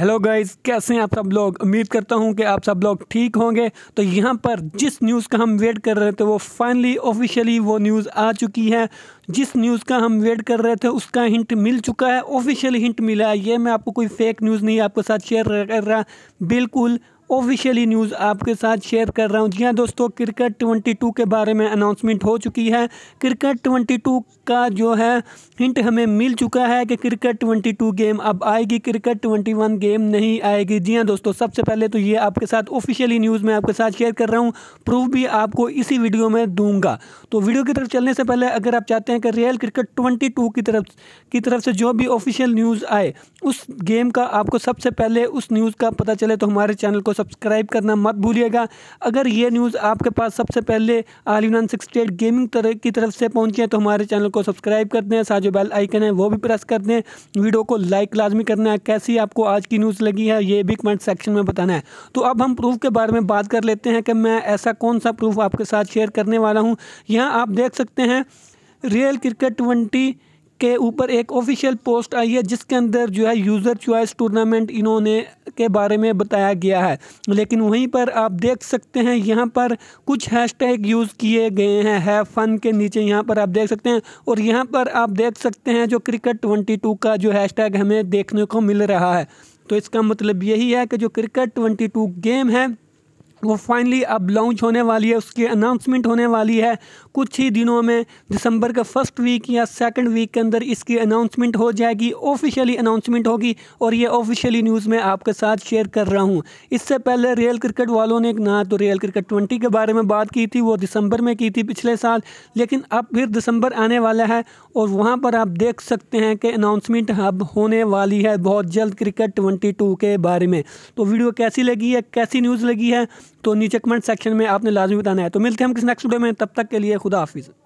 hello guys कैसे हैं आप सब लोग उम्मीद करता हूं कि आप सब लोग ठीक होंगे तो यहां पर जिस न्यूज़ का हम वेट कर रहे थे वो फाइनली ऑफिशियली वो न्यूज़ आ चुकी है जिस न्यूज़ का हम वेट कर रहे थे उसका हिंट मिल चुका है ऑफिशियली हिंट मिला है ये मैं आपको कोई फेक न्यूज़ नहीं आपके साथ शेयर कर रहा बिल्कुल ऑफिशियली न्यूज़ आपके साथ शेयर कर रहा हूँ जी हाँ दोस्तों क्रिकेट 22 के बारे में अनाउंसमेंट हो चुकी है क्रिकेट 22 का जो है हिंट हमें मिल चुका है कि क्रिकेट 22 गेम अब आएगी क्रिकेट 21 गेम नहीं आएगी जी हाँ दोस्तों सबसे पहले तो ये आपके साथ ऑफिशियली न्यूज़ मैं आपके साथ शेयर कर रहा हूँ प्रूफ भी आपको इसी वीडियो में दूंगा तो वीडियो की तरफ चलने से पहले अगर आप चाहते हैं कि रियल क्रिकेट टू की तरफ की तरफ से जो भी ऑफिशियल न्यूज़ आए उस गेम का आपको सबसे पहले उस न्यूज़ का पता चले तो हमारे चैनल को सब्सक्राइब करना मत भूलिएगा अगर ये न्यूज़ आपके पास सबसे पहले आल यूनान सिक्सटी एट गेमिंग तरह की तरफ से पहुँची है तो हमारे चैनल को सब्सक्राइब कर दें साथ जो बेल आइकन है वो भी प्रेस कर दें वीडियो को लाइक लाजमी करना है कैसी आपको आज की न्यूज़ लगी है ये भी कमेंट सेक्शन में बताना है तो अब हम प्रूफ के बारे में बात कर लेते हैं कि मैं ऐसा कौन सा प्रूफ आपके साथ शेयर करने वाला हूँ यहाँ आप देख सकते हैं रियल क्रिकेट ट्वेंटी के ऊपर एक ऑफिशियल पोस्ट आई है जिसके अंदर जो है यूज़र चॉइस टूर्नामेंट इन्होंने के बारे में बताया गया है लेकिन वहीं पर आप देख सकते हैं यहाँ पर कुछ हैशटैग यूज़ किए गए हैं है फन के नीचे यहाँ पर आप देख सकते हैं और यहाँ पर आप देख सकते हैं जो क्रिकेट टू का जो हैशटैग हमें देखने को मिल रहा है तो इसका मतलब यही है कि जो क्रिकेट टू गेम है वो फाइनली अब लॉन्च होने वाली है उसकी अनाउंसमेंट होने वाली है कुछ ही दिनों में दिसंबर के फर्स्ट वीक या सेकंड वीक के अंदर इसकी अनाउंसमेंट हो जाएगी ऑफिशियली अनाउंसमेंट होगी और ये ऑफिशियली न्यूज़ मैं आपके साथ शेयर कर रहा हूँ इससे पहले रियल क्रिकेट वालों ने ना तो रियल क्रिकेट ट्वेंटी के बारे में बात की थी वो दिसंबर में की थी पिछले साल लेकिन अब फिर दिसंबर आने वाला है और वहाँ पर आप देख सकते हैं कि अनाउंसमेंट अब होने वाली है बहुत जल्द क्रिकेट ट्वेंटी के बारे में तो वीडियो कैसी लगी है कैसी न्यूज़ लगी है तो नीचे कमेंट सेक्शन में आपने लाजमी बताना है तो मिलते हैं हम किस नेक्स्ट वीडियो में तब तक के लिए खुदा हाफिज़